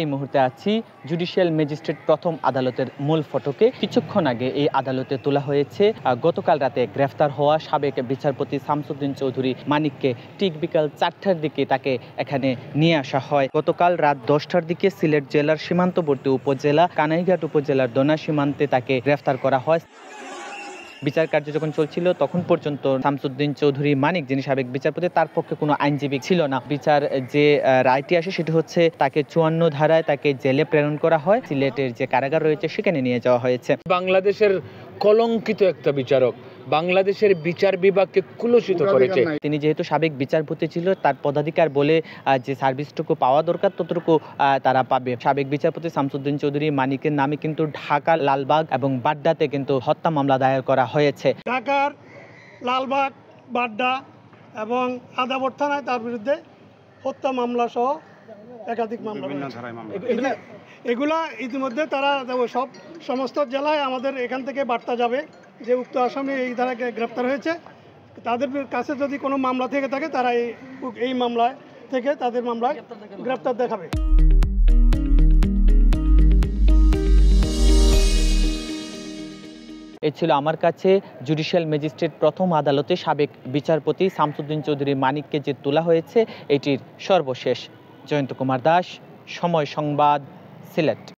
এই মুহূর্তে আছি জুডিশিয়াল ম্যাজিস্ট্রেট প্রথম আদালতের মূল ফটকে কিছুক্ষণ আগে এই আদালতে তোলা হয়েছে গতকাল রাতে গ্রেফতার হওয়া সাবেক বিচারপতি শামসুদ্দিন চৌধুরী মানিককে ঠিক বিকাল চারটার দিকে তাকে এখানে নিয়ে আসা হয় গতকাল রাত দশটার দিকে সিলেট জেলার সীমান্তবর্তী উপজেলা কানাইঘাট উপজেলার দোনা সীমান্তে তাকে গ্রেফতার করা হয় বিচার কার্য যখন চলছিল তখন পর্যন্ত শামসুদ্দিন চৌধুরী মানিক যিনি সাবেক বিচারপতি তার পক্ষে কোনো আইনজীবী ছিল না বিচার যে রায়টি আসে সেটি হচ্ছে তাকে চুয়ান্ন ধারায় তাকে জেলে প্রেরণ করা হয় সিলেটের যে কারাগার রয়েছে সেখানে নিয়ে যাওয়া হয়েছে বাংলাদেশের কলঙ্কিত একটা বিচারক বাংলাদেশের বিচার বিভাগকে কুলসিত করেছে তিনি যেহেতু সাবেক বিচারপতি ছিল তার পদাধিকার বলে যে সার্ভিসটুকু পাওয়া দরকার ততটুকু তারা পাবে সাবেক বিচারপতি শামসুদ্দিন চৌধুরী মানিকের নামে কিন্তু ঢাকা লালবাগ এবং বাড্ডাতে কিন্তু হত্যা মামলা দায়ের করা হয়েছে ঢাকার লালবাগ বাড্ডা এবং আদাবর থানায় তার বিরুদ্ধে হত্যা মামলা সহ একাধিক মামলা এগুলা ইতিমধ্যে তারা সব সমস্ত জেলায় আমাদের এখান থেকে বার্তা যাবে যে উক্ত আসামি এই ধারা গ্রেপ্তার হয়েছে তাদের কাছে যদি কোনো মামলা থেকে থাকে তারা এই এই মামলায় থেকে তাদের মামলায় গ্রেপ্তার দেখাবে এ ছিল আমার কাছে জুডিশিয়াল ম্যাজিস্ট্রেট প্রথম আদালতে সাবেক বিচারপতি শামসুদ্দিন চৌধুরী মানিককে যে তোলা হয়েছে এটির সর্বশেষ জয়ন্ত কুমার দাস সময় সংবাদ select